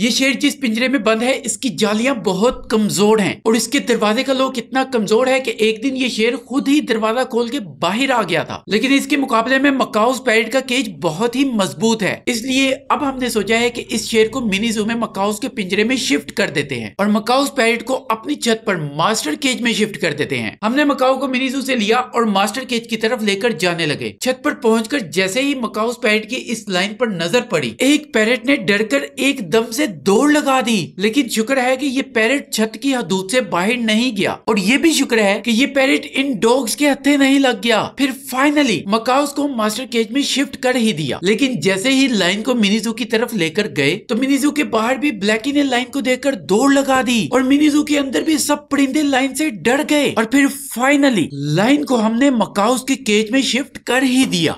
ये शेर जिस पिंजरे में बंद है इसकी जालियां बहुत कमजोर हैं और इसके दरवाजे का लोग इतना कमजोर है कि एक दिन ये शेर खुद ही दरवाजा खोल के बाहर आ गया था लेकिन इसके मुकाबले में मकाउस पैरेट का केज बहुत ही मजबूत है इसलिए अब हमने सोचा है कि इस शेर को मिनी जू में मकाउस के पिंजरे में शिफ्ट कर देते हैं और मकाउस पैरेट को अपनी छत पर मास्टर केज में शिफ्ट कर देते हैं हमने मकाऊ को मिनी जू से लिया और मास्टर केज की तरफ लेकर जाने लगे छत पर पहुंचकर जैसे ही मकाउस पैरेट की इस लाइन पर नजर पड़ी एक पैरेट ने डर एक दम से से दौड़ लगा दी लेकिन शुक्र है कि ये पैरेट छत की हदूद से बाहर नहीं गया और ये भी शुक्र है कि ये पैरेट इन डॉग्स के हथे नहीं लग गया फिर फाइनली मकाउस को मास्टर केज में शिफ्ट कर ही दिया लेकिन जैसे ही लाइन को मिनीजू की तरफ लेकर गए तो मिनीजू के बाहर भी ब्लैकी ने लाइन को देखकर दौड़ लगा दी और मिनीजू के अंदर भी सब परिंदे लाइन से डर गए और फिर फाइनली लाइन को हमने मकाउस के केज में शिफ्ट कर ही दिया